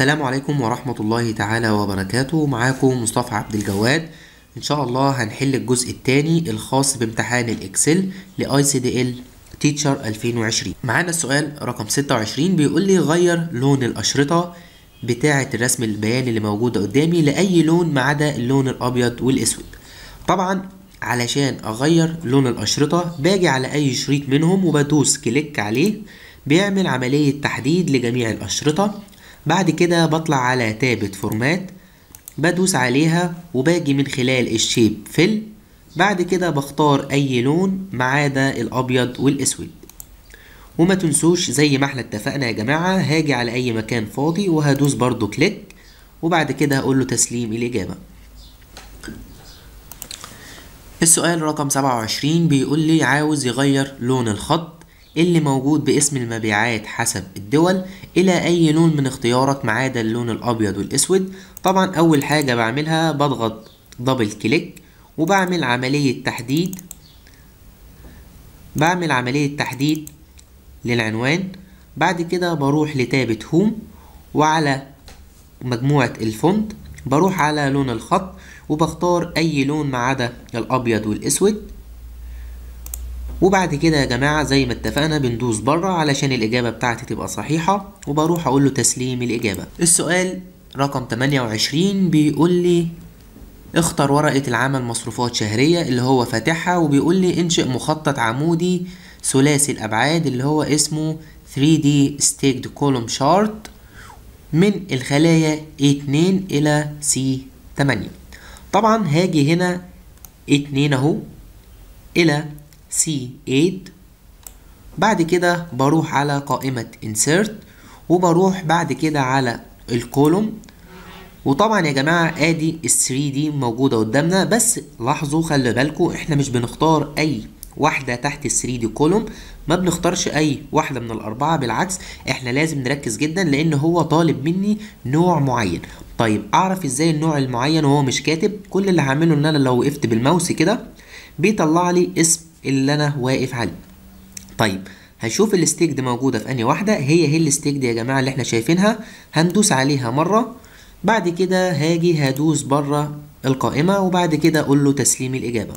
السلام عليكم ورحمة الله تعالى وبركاته معاكم مصطفى عبد الجواد إن شاء الله هنحل الجزء الثاني الخاص بامتحان الإكسل لـ ICDL Teacher تيتشر 2020 معانا السؤال رقم 26 بيقول لي غير لون الأشرطة بتاعة الرسم البياني اللي موجودة قدامي لأي لون ما عدا اللون الأبيض والأسود طبعا علشان أغير لون الأشرطة باجي على أي شريط منهم وبدوس كليك عليه بيعمل عملية تحديد لجميع الأشرطة بعد كده بطلع على تابت فورمات بدوس عليها وباجي من خلال الشيب فيل بعد كده بختار اي لون ما عدا الابيض والاسود وما تنسوش زي ما احنا اتفقنا يا جماعة هاجي على اي مكان فاضي وهدوس برضو كليك وبعد كده هقول له تسليم الاجابة السؤال رقم 27 بيقول لي عاوز يغير لون الخط اللي موجود باسم المبيعات حسب الدول الى اي لون من اختيارك ما عدا اللون الابيض والاسود طبعا اول حاجه بعملها بضغط دبل كليك وبعمل عمليه تحديد بعمل عمليه تحديد للعنوان بعد كده بروح لتابة هوم وعلى مجموعة الفونت بروح على لون الخط وبختار أي لون ما عدا الأبيض والأسود وبعد كده يا جماعة زي ما اتفقنا بندوس بره علشان الإجابة بتاعتي تبقى صحيحة وبروح أقول له تسليم الإجابة السؤال رقم 28 بيقول لي اختر ورقة العمل مصروفات شهرية اللي هو فاتحها وبيقول لي انشئ مخطط عمودي ثلاثي الأبعاد اللي هو اسمه 3D Staked Column Chart من الخلايا A2 إلى C8 طبعا هاجي هنا 2 اهو إلى C8 بعد كده بروح على قائمة insert وبروح بعد كده على الكولوم وطبعا يا جماعة ادي ال 3 دي موجودة قدامنا بس لاحظوا خلي بالكم احنا مش بنختار اي واحدة تحت ال 3 دي كولوم ما بنختارش اي واحدة من الاربعة بالعكس احنا لازم نركز جدا لان هو طالب مني نوع معين طيب اعرف ازاي النوع المعين وهو مش كاتب كل اللي هعمله ان انا لو وقفت بالماوس كده بيطلع لي اسم اللي انا واقف عليه طيب هنشوف الستيك دي موجوده في انهي واحده هي هي الستيك دي يا جماعه اللي احنا شايفينها هندوس عليها مره بعد كده هاجي هدوس بره القائمه وبعد كده اقول له تسليم الاجابه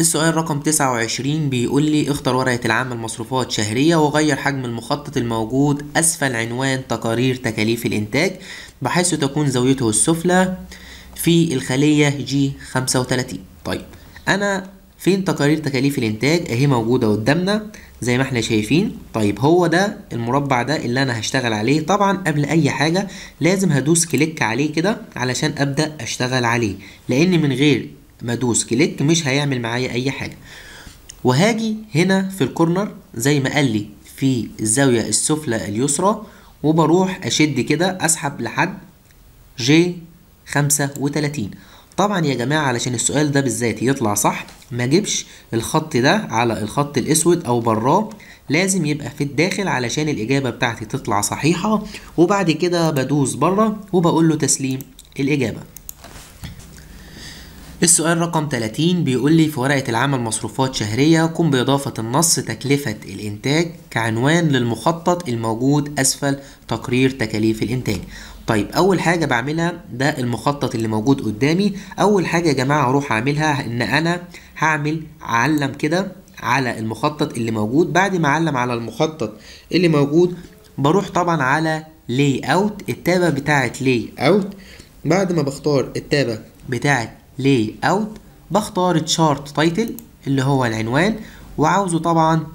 السؤال رقم 29 بيقول لي اختر ورقة العمل مصروفات شهرية وغير حجم المخطط الموجود أسفل عنوان تقارير تكاليف الإنتاج بحيث تكون زاويته السفلى في الخلية جي 35 طيب أنا فين تقارير تكاليف الانتاج اهي موجودة قدامنا زي ما احنا شايفين طيب هو ده المربع ده اللي انا هشتغل عليه طبعا قبل اي حاجة لازم هدوس كليك عليه كده علشان ابدأ اشتغل عليه لان من غير ما ادوس كليك مش هيعمل معايا اي حاجة وهاجي هنا في الكورنر زي ما قال لي في الزاوية السفلى اليسرى وبروح اشد كده اسحب لحد جي خمسة وتلاتين طبعا يا جماعة علشان السؤال ده بالذات يطلع صح ما جيبش الخط ده على الخط الاسود او براه لازم يبقى في الداخل علشان الاجابة بتاعتي تطلع صحيحة وبعد كده بدوس بره وبقول له تسليم الاجابة السؤال رقم 30 بيقول لي في ورقة العمل مصروفات شهرية قم بإضافة النص تكلفة الإنتاج كعنوان للمخطط الموجود أسفل تقرير تكاليف الإنتاج طيب اول حاجه بعملها ده المخطط اللي موجود قدامي اول حاجه يا جماعه هروح اعملها ان انا هعمل علم كده على المخطط اللي موجود بعد ما علم على المخطط اللي موجود بروح طبعا على لاي اوت التابه بتاعه لاي اوت بعد ما بختار التابه بتاعه لاي اوت بختار تشارت تايتل اللي هو العنوان وعاوزه طبعا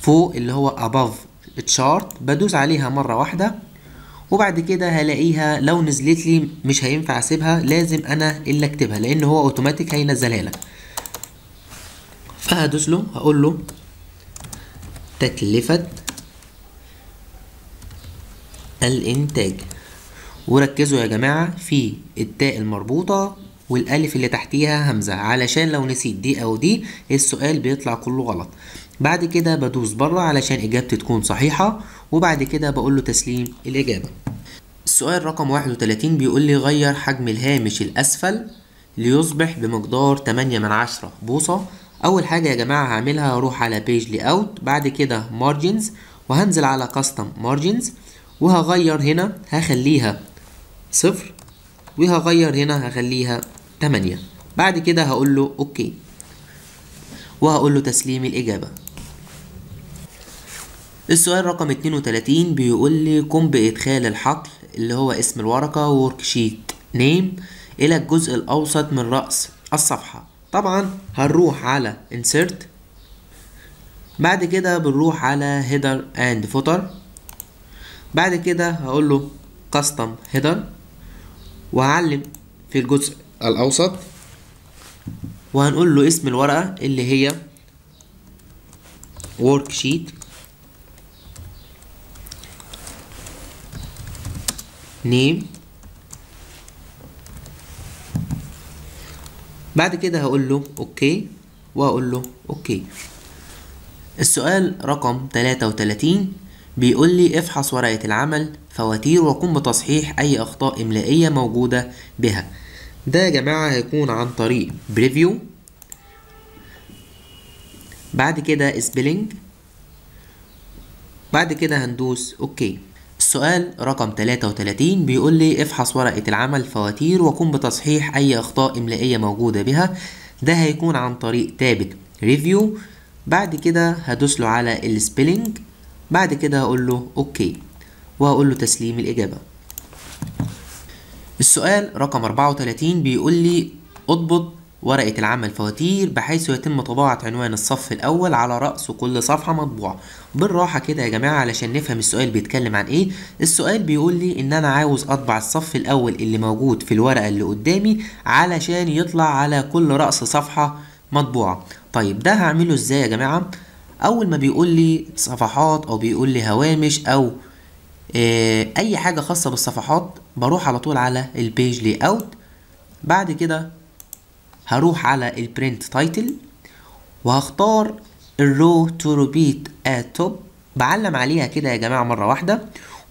فوق اللي هو above chart بدوس عليها مرة واحدة وبعد كده هلاقيها لو نزلت لي مش هينفع اسيبها لازم انا اللي اكتبها لان هو اوتوماتيك هينزلها لك فهدوس له هقول له تكلفة الانتاج وركزوا يا جماعة في التاء المربوطة والالف اللي تحتيها همزة علشان لو نسيت دي او دي السؤال بيطلع كله غلط بعد كده بدوس بره علشان اجابتي تكون صحيحة وبعد كده بقول له تسليم الإجابة السؤال رقم 31 بيقول لي غير حجم الهامش الأسفل ليصبح بمقدار 8 من عشرة بوصة أول حاجة يا جماعة هعملها هروح على بيج لي أوت بعد كده مارجنز وهنزل على كاستم مارجنز وهغير هنا هخليها صفر وهغير هنا هخليها 8 بعد كده هقول له اوكي وهقول له تسليم الإجابة السؤال رقم 32 بيقول لي قم بإدخال الحقل اللي هو اسم الورقة شيت نيم إلى الجزء الأوسط من رأس الصفحة طبعا هنروح على insert بعد كده بنروح على header and footer بعد كده هقول له custom header وهعلم في الجزء الأوسط وهنقول له اسم الورقة اللي هي worksheet نيم بعد كده هقول له اوكي وهقول له اوكي السؤال رقم 33 بيقول لي افحص ورقة العمل فواتير وقم بتصحيح أي أخطاء إملائية موجودة بها ده يا جماعة هيكون عن طريق بريفيو بعد كده سبيلنج بعد كده هندوس اوكي السؤال رقم 33 بيقول لي افحص ورقة العمل فواتير وقم بتصحيح أي أخطاء إملائية موجودة بها ده هيكون عن طريق تابت ريفيو بعد كده هدوس له على السبيلنج بعد كده هقول له اوكي وهقول له تسليم الإجابة السؤال رقم 34 بيقول لي اضبط ورقة العمل فواتير بحيث يتم طباعة عنوان الصف الأول على رأس كل صفحة مطبوعة بالراحة كده يا جماعة علشان نفهم السؤال بيتكلم عن إيه السؤال بيقول لي إن أنا عاوز أطبع الصف الأول اللي موجود في الورقة اللي قدامي علشان يطلع على كل رأس صفحة مطبوعة طيب ده هعمله إزاي يا جماعة أول ما بيقول لي صفحات أو بيقول لي هوامش أو آه، اي حاجه خاصه بالصفحات بروح على طول على البيج لي اوت بعد كده هروح على البرنت تايتل وهختار الرو تو ريبيت ات بعلم عليها كده يا جماعه مره واحده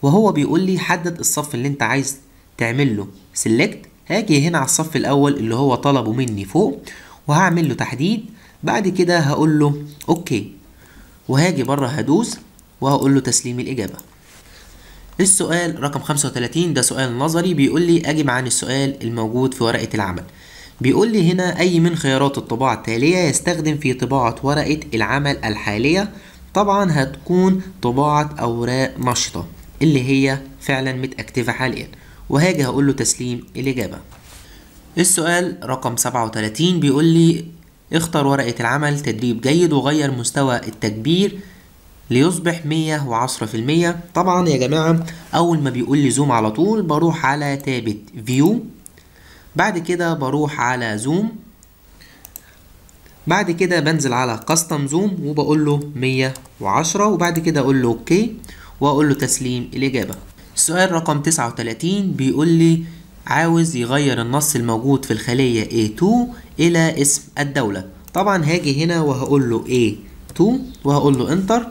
وهو بيقول لي حدد الصف اللي انت عايز تعمل له سيلكت هاجي هنا على الصف الاول اللي هو طلبه مني فوق وهعمل له تحديد بعد كده هقول له اوكي وهاجي بره هدوس وهقول له تسليم الاجابه السؤال رقم 35 ده سؤال نظري بيقول لي اجب عن السؤال الموجود في ورقه العمل بيقول لي هنا أي من خيارات الطباعة التالية يستخدم في طباعة ورقة العمل الحالية طبعا هتكون طباعة أوراق نشطة اللي هي فعلا متأكتفة حاليا وهاجي هقول له تسليم الإجابة السؤال رقم 37 بيقول لي اختر ورقة العمل تدريب جيد وغير مستوى التكبير ليصبح 110% طبعا يا جماعة أول ما بيقول لي زوم على طول بروح على تابت فيو بعد كده بروح على زوم بعد كده بنزل على كاستم زوم وبقول له 110 وبعد كده اقول له اوكي واقول له تسليم الاجابه السؤال رقم 39 بيقول لي عاوز يغير النص الموجود في الخليه A2 الى اسم الدوله طبعا هاجي هنا وهقول له A2 وهقول له انتر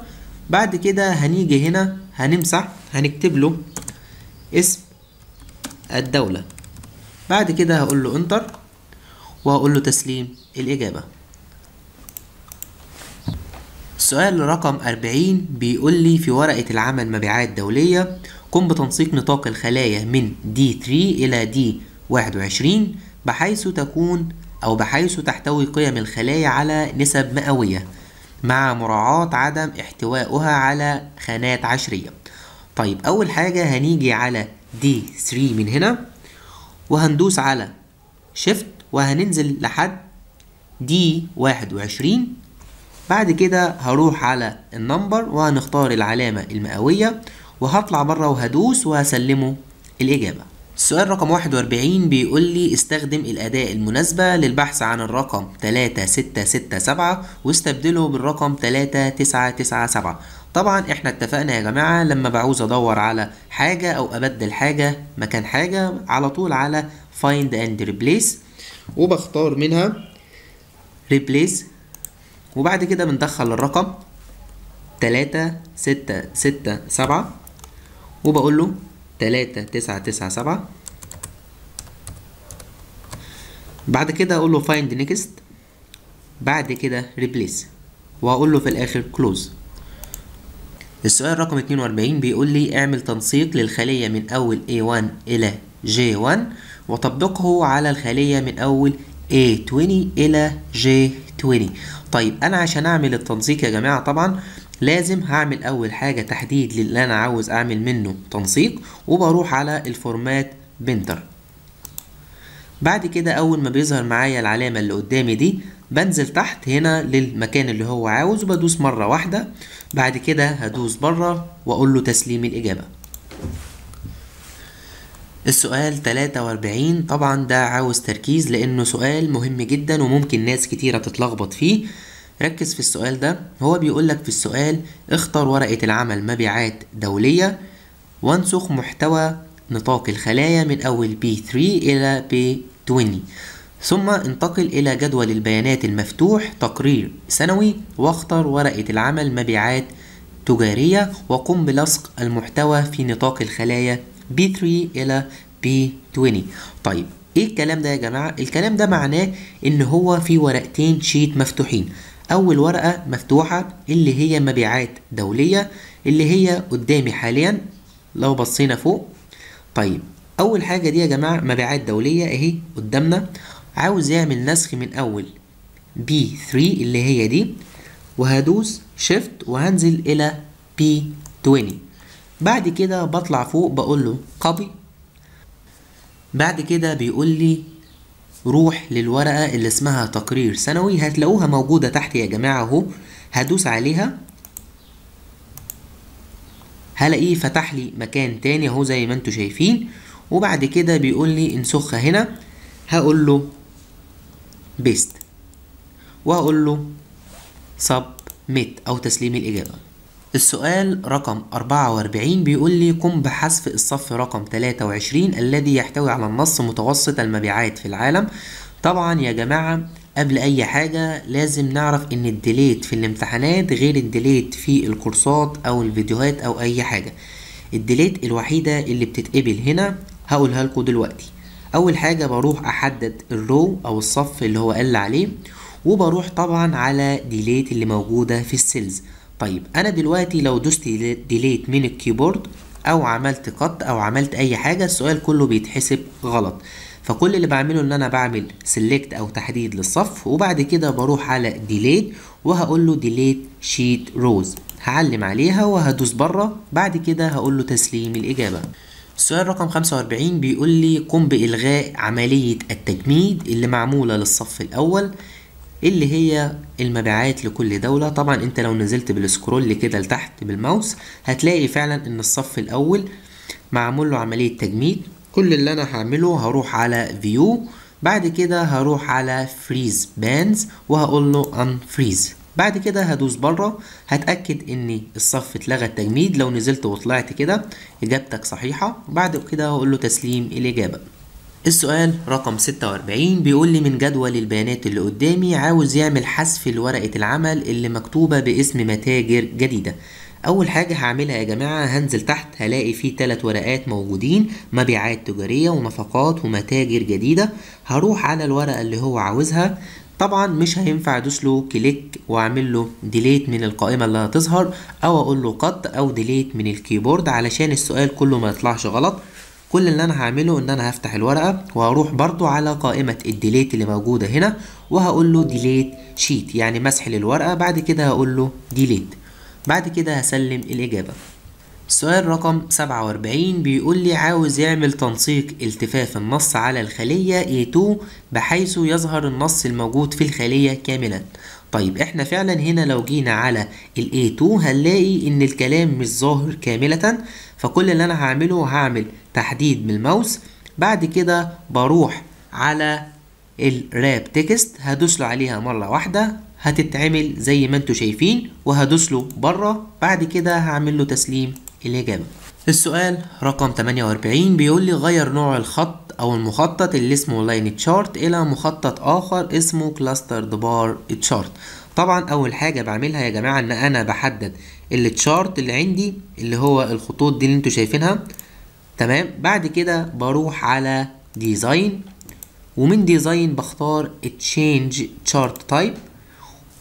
بعد كده هنيجي هنا هنمسح هنكتب له اسم الدوله بعد كده هقول له انتر وهقول له تسليم الإجابة السؤال رقم 40 بيقول لي في ورقة العمل مبيعات دولية قم بتنسيق نطاق الخلايا من D3 إلى D21 بحيث تكون أو بحيث تحتوي قيم الخلايا على نسب مئوية مع مراعاة عدم احتوائها على خانات عشرية طيب أول حاجة هنيجي على D3 من هنا وهندوس على شيفت وهننزل لحد دي واحد وعشرين بعد كده هروح على النمبر وهنختار العلامة المئوية وهطلع بره وهدوس وهسلمه الإجابة السؤال رقم 41 بيقول لي استخدم الأداة المناسبة للبحث عن الرقم 3667 واستبدله بالرقم 3997 طبعا احنا اتفقنا يا جماعة لما بعوز ادور على حاجة او ابدل حاجة مكان حاجة على طول على find and replace وبختار منها replace وبعد كده بندخل الرقم تلاتة ستة ستة سبعة وبقول له تلاتة تسعة تسعة سبعة بعد كده اقول له find next بعد كده replace وهقول له في الاخر close السؤال رقم 42 بيقول لي اعمل تنسيق للخلية من أول A1 إلى J1 وطبقه على الخلية من أول A20 إلى J20 طيب أنا عشان أعمل التنسيق يا جماعة طبعا لازم هعمل أول حاجة تحديد للي أنا عاوز أعمل منه تنسيق وبروح على الفورمات بنتر بعد كده أول ما بيظهر معايا العلامة اللي قدامي دي بنزل تحت هنا للمكان اللي هو عاوز وبدوس مرة واحدة بعد كده هدوس بره واقول له تسليم الإجابة السؤال 43 طبعا ده عاوز تركيز لأنه سؤال مهم جدا وممكن ناس كتيرة تتلخبط فيه ركز في السؤال ده هو بيقولك في السؤال اختر ورقة العمل مبيعات دولية وانسخ محتوى نطاق الخلايا من أول P3 إلى P20 ثم انتقل إلى جدول البيانات المفتوح تقرير سنوي واختر ورقة العمل مبيعات تجارية وقم بلصق المحتوى في نطاق الخلايا B3 إلى B20 طيب ايه الكلام ده يا جماعة؟ الكلام ده معناه ان هو في ورقتين شيت مفتوحين اول ورقة مفتوحة اللي هي مبيعات دولية اللي هي قدامي حاليا لو بصينا فوق طيب اول حاجة دي يا جماعة مبيعات دولية اهي قدامنا عاوز يعمل نسخ من أول B3 اللي هي دي وهدوس شيفت وهنزل إلى B20 بعد كده بطلع فوق بقول له كوبي بعد كده بيقول لي روح للورقة اللي اسمها تقرير سنوي هتلاقوها موجودة تحت يا جماعة اهو هدوس عليها هلاقيه فتح لي مكان تاني اهو زي ما انتوا شايفين وبعد كده بيقول لي انسخها هنا هقول له بيست وهقول له submit أو تسليم الإجابة السؤال رقم 44 بيقول لي قم بحذف الصف رقم 23 الذي يحتوي على النص متوسط المبيعات في العالم طبعا يا جماعة قبل أي حاجة لازم نعرف إن الديليت في الامتحانات غير الديليت في الكورسات أو الفيديوهات أو أي حاجة الديليت الوحيدة اللي بتتقبل هنا هقولها لكم دلوقتي اول حاجه بروح احدد الرو او الصف اللي هو قال عليه وبروح طبعا على ديليت اللي موجوده في السيلز طيب انا دلوقتي لو دوست ديليت من الكيبورد او عملت قط او عملت اي حاجه السؤال كله بيتحسب غلط فكل اللي بعمله ان انا بعمل سيلكت او تحديد للصف وبعد كده بروح على ديليت وهقول له ديليت شيت روز هعلم عليها وهدوس بره بعد كده هقول له تسليم الاجابه السؤال رقم 45 بيقول لي قم بإلغاء عملية التجميد اللي معمولة للصف الأول اللي هي المبيعات لكل دولة طبعا انت لو نزلت بالسكرول كده لتحت بالماوس هتلاقي فعلا ان الصف الأول معمول له عملية تجميد كل اللي انا هعمله هروح على فيو بعد كده هروح على فريز بانز وهقول له فريز بعد كده هدوس بره هتأكد ان الصف اتلغى التجميد لو نزلت وطلعت كده اجابتك صحيحة بعد كده هقول له تسليم الاجابة السؤال رقم 46 بيقول لي من جدول البيانات اللي قدامي عاوز يعمل حذف لورقة العمل اللي مكتوبة باسم متاجر جديدة اول حاجه هعملها يا جماعه هنزل تحت هلاقي فيه ثلاث ورقات موجودين مبيعات تجاريه ونفقات ومتاجر جديده هروح على الورقه اللي هو عاوزها طبعا مش هينفع ادوس له كليك واعمل له ديليت من القائمه اللي هتظهر او اقول له قط او ديليت من الكيبورد علشان السؤال كله ما يطلعش غلط كل اللي انا هعمله ان انا هفتح الورقه وهروح برضو على قائمه الديليت اللي موجوده هنا وهقول له ديليت شيت يعني مسح للورقه بعد كده هقول له ديليت بعد كده هسلم الاجابه سؤال رقم 47 بيقول لي عاوز يعمل تنسيق التفاف النص على الخلية A2 بحيث يظهر النص الموجود في الخلية كاملا طيب احنا فعلا هنا لو جينا على ال A2 هنلاقي ان الكلام مش ظاهر كاملة فكل اللي انا هعمله هعمل تحديد من الماوس بعد كده بروح على الراب تكست هدوس له عليها مرة واحدة هتتعمل زي ما انتوا شايفين وهدوس له بره بعد كده هعمل له تسليم الإجابة السؤال رقم 48 بيقول لي غير نوع الخط أو المخطط اللي اسمه لاين تشارت إلى مخطط آخر اسمه كلاستر بار تشارت طبعا أول حاجة بعملها يا جماعة إن أنا بحدد التشارت اللي عندي اللي هو الخطوط دي اللي انتوا شايفينها تمام بعد كده بروح على ديزاين ومن ديزاين بختار تشينج تشارت تايب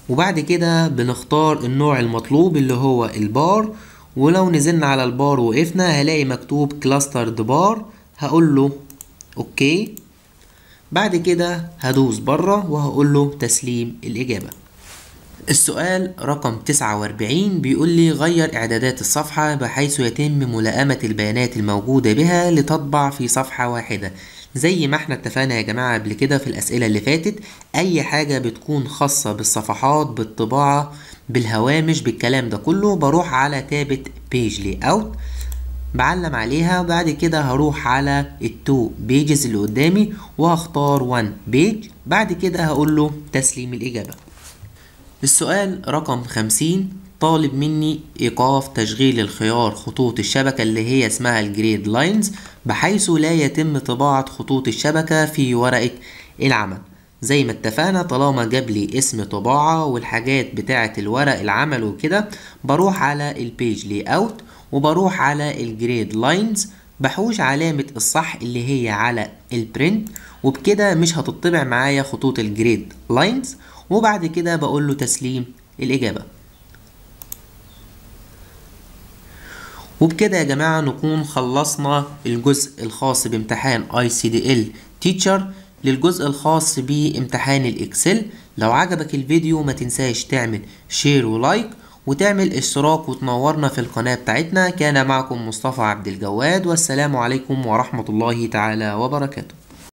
وبعد كده بنختار النوع المطلوب اللي هو البار ولو نزلنا على البار وقفنا هلاقي مكتوب كلاسترد بار هقول له اوكي بعد كده هدوس بره وهقول له تسليم الإجابة السؤال رقم 49 بيقول لي غير إعدادات الصفحة بحيث يتم ملائمة البيانات الموجودة بها لتطبع في صفحة واحدة زي ما احنا اتفقنا يا جماعة قبل كده في الأسئلة اللي فاتت أي حاجة بتكون خاصة بالصفحات بالطباعة بالهوامش بالكلام ده كله بروح على تابة بيج لي اوت بعلم عليها وبعد كده هروح على التو بيجز اللي قدامي وهختار 1 بيج بعد كده هقول له تسليم الإجابة السؤال رقم 50 طالب مني إيقاف تشغيل الخيار خطوط الشبكة اللي هي اسمها الجريد لاينز بحيث لا يتم طباعة خطوط الشبكة في ورقة العمل زي ما اتفقنا طالما جاب لي اسم طباعة والحاجات بتاعة الورق العمل وكده بروح على البيج لي اوت وبروح على الجريد لاينز بحوش علامة الصح اللي هي على البرنت وبكده مش هتطبع معايا خطوط الجريد لاينز وبعد كده بقول له تسليم الإجابة وبكده يا جماعة نكون خلصنا الجزء الخاص بامتحان ICDL Teacher للجزء الخاص بامتحان الاكسل لو عجبك الفيديو ما تنساش تعمل شير ولايك وتعمل اشتراك وتنورنا في القناة بتاعتنا كان معكم مصطفى عبد الجواد والسلام عليكم ورحمة الله تعالى وبركاته